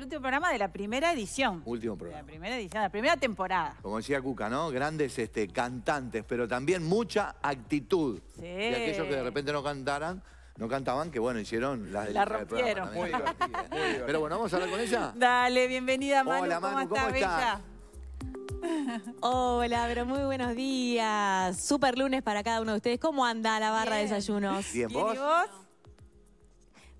el último programa de la primera edición. Último la primera edición, la primera temporada. Como decía Cuca, ¿no? Grandes este, cantantes, pero también mucha actitud. Sí. Y aquellos que de repente no cantaran, no cantaban, que bueno, hicieron las La rompieron. Muy Pero bueno, vamos a hablar con ella. Dale, bienvenida Manu. Hola Manu, ¿cómo, está, Hola, pero muy buenos días. Super lunes para cada uno de ustedes. ¿Cómo anda la barra de desayunos? Bien, ¿vos? ¿Y vos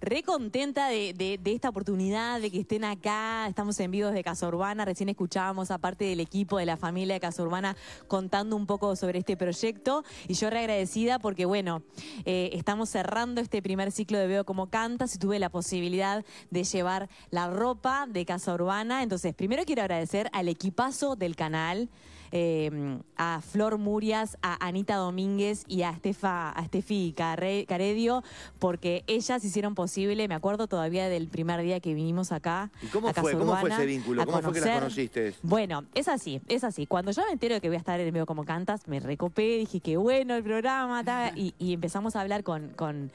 Re contenta de, esta oportunidad, de que estén acá. Estamos en vivos de Casa Urbana. Recién escuchábamos a parte del equipo de la familia de Casa Urbana contando un poco sobre este proyecto. Y yo re agradecida porque, bueno, eh, estamos cerrando este primer ciclo de Veo Como Cantas y tuve la posibilidad de llevar la ropa de Casa Urbana. Entonces, primero quiero agradecer al equipazo del canal. Em, a Flor Murias, a Anita Domínguez y a, Estefa, a Estefi Caredio, porque ellas hicieron posible, me acuerdo todavía del primer día que vinimos acá. cómo, fue? ¿Cómo fue ese vínculo? ¿Cómo fue que las conociste? Bueno, es así, es así. Cuando yo me entero de que voy a estar en el medio como cantas, me recopé, dije que bueno el programa, y, empezamos a hablar con, con,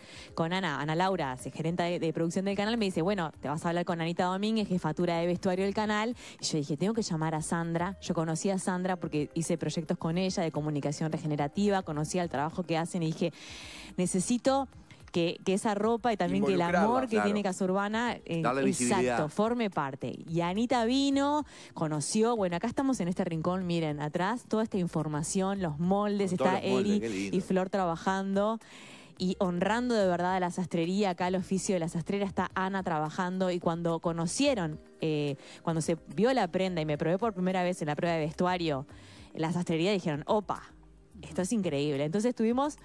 Ana, Ana Laura, gerente de, producción del canal, me dice, bueno, te vas a hablar con Anita Domínguez, jefatura de vestuario del canal. Y yo dije, tengo que llamar a Sandra. Yo conocí a Sandra porque hice proyectos con ella de comunicación regenerativa, conocía el trabajo que hacen y dije, necesito que, esa ropa y también que el amor que tiene Casa Urbana eh, exacto, forme parte. Y Anita vino, conoció, bueno, acá estamos en este rincón, miren, atrás toda esta información, los moldes, está Eri y Flor trabajando y honrando de verdad a la sastrería, acá al oficio de la sastrera está Ana trabajando y cuando conocieron, eh, cuando se vio la prenda y me probé por primera vez en la prueba de vestuario, la sastrería dijeron, opa, esto es increíble. Entonces tuvimos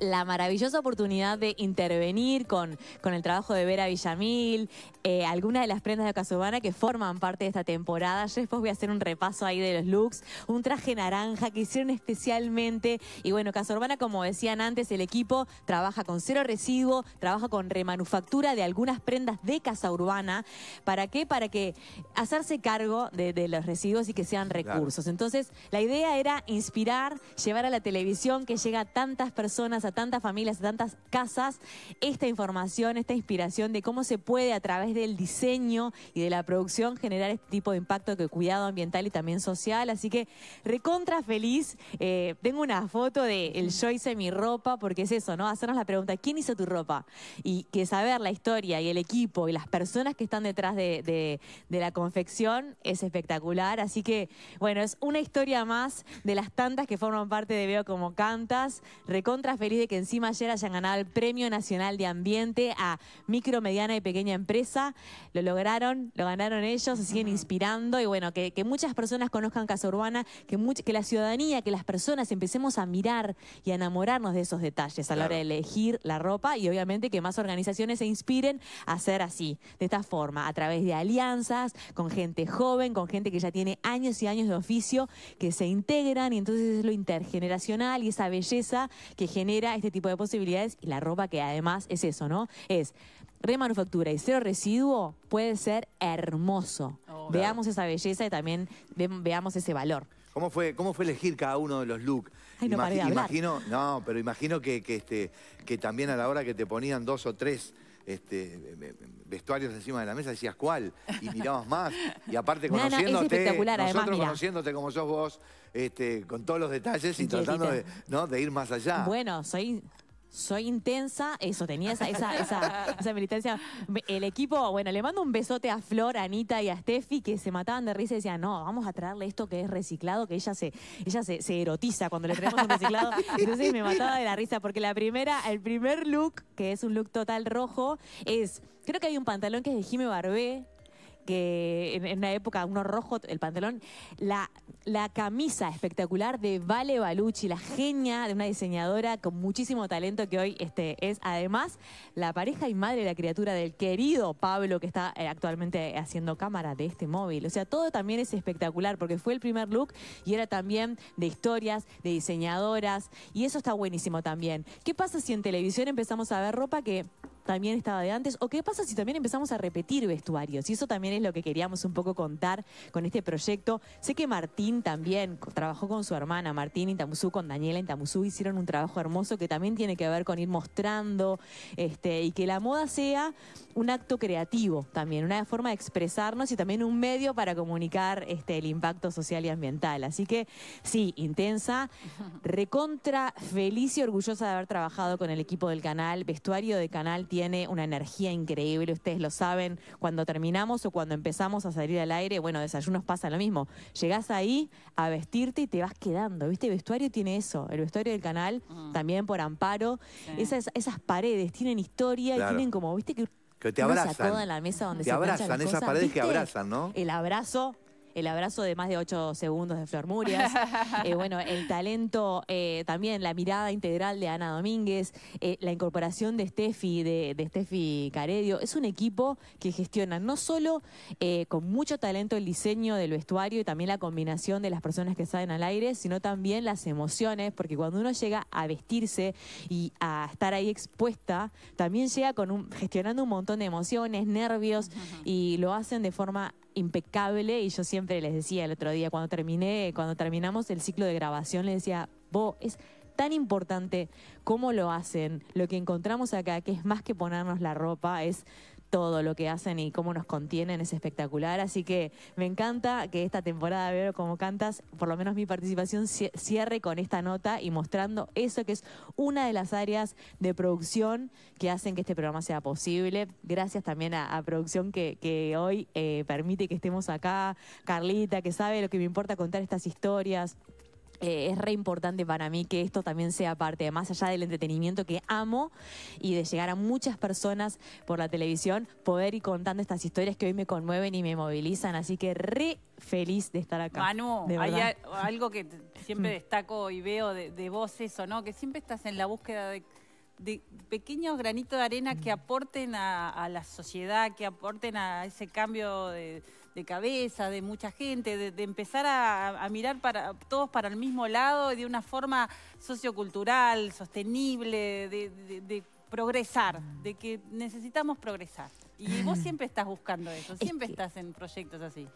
la maravillosa oportunidad de intervenir con, con el trabajo de Vera Villamil, eh, algunas de las prendas de Casa Urbana que forman parte de esta temporada. Yo después voy a hacer un repaso ahí de los looks, un traje naranja que hicieron especialmente. Y bueno, Casa Urbana, como decían antes, el equipo trabaja con cero residuo, trabaja con remanufactura de algunas prendas de Casa Urbana. ¿Para qué? Para que hacerse cargo de, los residuos y que sean recursos. Entonces, la idea era inspirar, llevar a la televisión que llega tantas personas tantas familias, a tantas casas, esta información, esta inspiración de cómo se puede a través del diseño y de la producción generar este tipo de impacto que cuidado ambiental y también social. Así que recontra feliz. Eh, tengo una foto de el yo hice mi ropa, porque es eso, ¿no? Hacernos la pregunta, ¿quién hizo tu ropa? Y que saber la historia y el equipo y las personas que están detrás de, de la confección es espectacular. Así que, bueno, es una historia más de las tantas que forman parte de Veo como Cantas. Recontra feliz feliz de que encima ayer hayan ganado el Premio Nacional de Ambiente a micro, mediana y pequeña empresa. Lo lograron, lo ganaron ellos, se siguen inspirando y bueno, que, muchas personas conozcan Casa Urbana, que, que la ciudadanía, que las personas empecemos a mirar y a enamorarnos de esos detalles a la hora de elegir la ropa y obviamente que más organizaciones se inspiren a hacer así, de esta forma, a través de alianzas, con gente joven, con gente que ya tiene años y años de oficio, que se integran y entonces es lo intergeneracional y esa belleza que genera este tipo de posibilidades y la ropa que además es eso, ¿no? Es remanufactura y cero residuo puede ser hermoso. Oh. veamos esa belleza y también veamos ese valor. ¿Cómo fue, ¿Cómo fue elegir cada uno de los looks? no imagino, no, pero imagino que, este, que también a la hora que te ponían dos o tres este, vestuarios encima de la mesa, decías cuál, y mirabas más. Y aparte conociéndote, nosotros conociéndote como sos vos, este, con todos los detalles y tratando de ir más allá. Bueno, soy soy intensa, eso, tenía esa, esa, militancia. El equipo, bueno, le mando un besote a Flor, a Anita y a Steffi, que se mataban de risa y decían, no, vamos a traerle esto que es reciclado, que ella se, ella se, erotiza cuando le traemos un reciclado. Entonces me mataba de la risa, porque la primera, el primer look, que es un look total rojo, es, creo que hay un pantalón que es de Jimmy Barbé, que en, una época, uno rojo, el pantalón, la, la camisa espectacular de Vale Balucci, la genia de una diseñadora con muchísimo talento que hoy este, es además la pareja y madre de la criatura del querido Pablo que está eh, actualmente haciendo cámara de este móvil. O sea, todo también es espectacular porque fue el primer look y era también de historias, de diseñadoras y eso está buenísimo también. ¿Qué pasa si en televisión empezamos a ver ropa que también estaba de antes? ¿O qué pasa si también empezamos a repetir vestuarios? Y eso también es lo que queríamos un poco contar con este proyecto. Sé que Martín también trabajó con su hermana, Martín Intamuzú, con Daniela Intamuzú, hicieron un trabajo hermoso que también tiene que ver con ir mostrando este, y que la moda sea un acto creativo también, una forma de expresarnos y también un medio para comunicar este, el impacto social y ambiental. Así que sí, intensa, recontra, feliz y orgullosa de haber trabajado con el equipo del canal, vestuario de canal, tiene tiene una energía increíble, ustedes lo saben, cuando terminamos o cuando empezamos a salir al aire, bueno, desayunos pasa lo mismo, llegás ahí a vestirte y te vas quedando, ¿viste? El vestuario tiene eso, el vestuario del canal, mm. también por amparo, esas, paredes tienen historia y tienen como, ¿viste? Que, te abrazan. Toda la mesa donde te abrazan, esas paredes que abrazan, ¿no? El abrazo el abrazo de más de 8 segundos de Flor Murias, eh, bueno, el talento, eh, también la mirada integral de Ana Domínguez, eh, la incorporación de Steffi, de, Steffi Caredio, es un equipo que gestiona no solo con mucho talento el diseño del vestuario y también la combinación de las personas que salen al aire, sino también las emociones, porque cuando uno llega a vestirse y a estar ahí expuesta, también llega con un, gestionando un montón de emociones, nervios, y lo hacen de forma impecable y yo siempre les decía el otro día cuando terminé, cuando terminamos el ciclo de grabación, les decía, vos, es tan importante cómo lo hacen, lo que encontramos acá, que es más que ponernos la ropa, es todo lo que hacen y cómo nos contienen es espectacular. Así que me encanta que esta temporada de cómo como cantas, por lo menos mi participación cierre con esta nota y mostrando eso que es una de las áreas de producción que hacen que este programa sea posible. Gracias también a, producción que, hoy eh, permite que estemos acá, Carlita, que sabe lo que me importa contar estas historias. Eh, es re importante para mí que esto también sea parte, más allá del entretenimiento que amo y de llegar a muchas personas por la televisión, poder ir contando estas historias que hoy me conmueven y me movilizan. Así que re feliz de estar acá. Manu, algo que siempre destaco y veo de, vos eso, ¿no? Que siempre estás en la búsqueda de, pequeños granitos de arena que aporten a, la sociedad, que aporten a ese cambio de, de cabeza, de mucha gente, de, empezar a, mirar para todos para el mismo lado y de una forma sociocultural, sostenible, de, progresar, de que necesitamos progresar. Y vos mm. siempre estás buscando eso, siempre estás en proyectos así.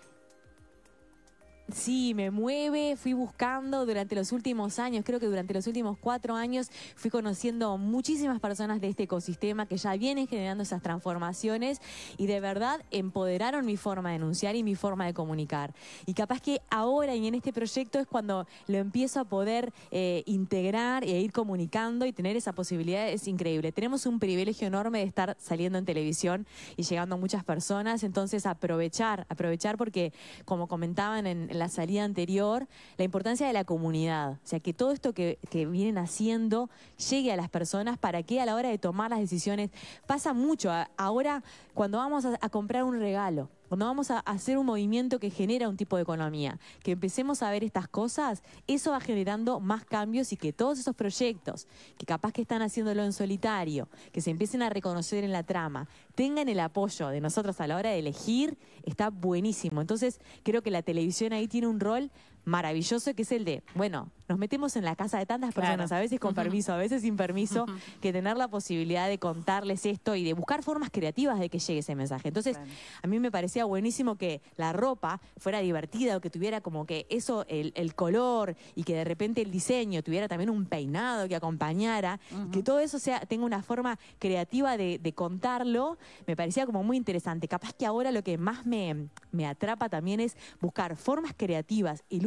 Sí, me mueve, fui buscando durante los últimos años, creo que durante los últimos cuatro años fui conociendo muchísimas personas de este ecosistema que ya vienen generando esas transformaciones y de verdad empoderaron mi forma de enunciar y mi forma de comunicar. Y capaz que ahora y en este proyecto es cuando lo empiezo a poder eh, integrar e ir comunicando y tener esa posibilidad es increíble. Tenemos un privilegio enorme de estar saliendo en televisión y llegando a muchas personas, entonces aprovechar, aprovechar porque como comentaban en, en la la salida anterior, la importancia de la comunidad. O sea, que todo esto que, vienen haciendo llegue a las personas para que a la hora de tomar las decisiones pasa mucho. Ahora, cuando vamos a comprar un regalo, cuando vamos a hacer un movimiento que genera un tipo de economía, que empecemos a ver estas cosas, eso va generando más cambios y que todos esos proyectos que capaz que están haciéndolo en solitario, que se empiecen a reconocer en la trama, tengan el apoyo de nosotros a la hora de elegir, está buenísimo. Entonces creo que la televisión ahí tiene un rol maravilloso que es el de, bueno, nos metemos en la casa de tantas personas, a veces con permiso, a veces sin permiso, que tener la posibilidad de contarles esto y de buscar formas creativas de que llegue ese mensaje. Entonces, a mí me parecía buenísimo que la ropa fuera divertida o que tuviera como que eso, el, color y que de repente el diseño tuviera también un peinado que acompañara, que todo eso sea, tenga una forma creativa de, contarlo, me parecía como muy interesante. Capaz que ahora lo que más me, atrapa también es buscar formas creativas y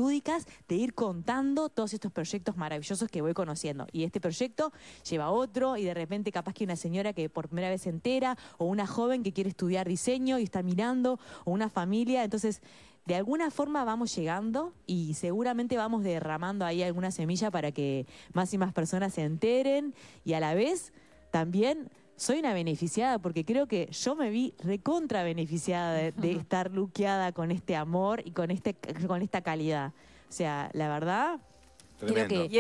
de ir contando todos estos proyectos maravillosos que voy conociendo. Y este proyecto lleva otro y de repente capaz que una señora que por primera vez se entera o una joven que quiere estudiar diseño y está mirando o una familia. Entonces, de alguna forma vamos llegando y seguramente vamos derramando ahí alguna semilla para que más y más personas se enteren y a la vez también soy una beneficiada porque creo que yo me vi recontra beneficiada de, estar luqueada con este amor y con, este, con esta calidad. O sea, la verdad, Creo que, y,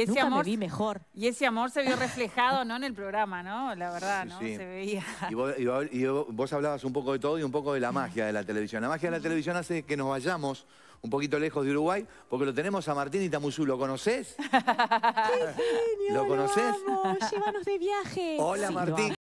ese, amor mejor. Y ese amor se vio reflejado, ¿no? En el programa, ¿no? La verdad, ¿no? Se veía. Y vos, hablabas un poco de todo y un poco de la magia de la televisión. La magia de la televisión hace que nos vayamos un poquito lejos de Uruguay, porque lo tenemos a Martín Itamuzú. ¿Lo conoces? ¡Qué genio! ¿Lo conoces? Llévanos de viaje. Hola, Martín.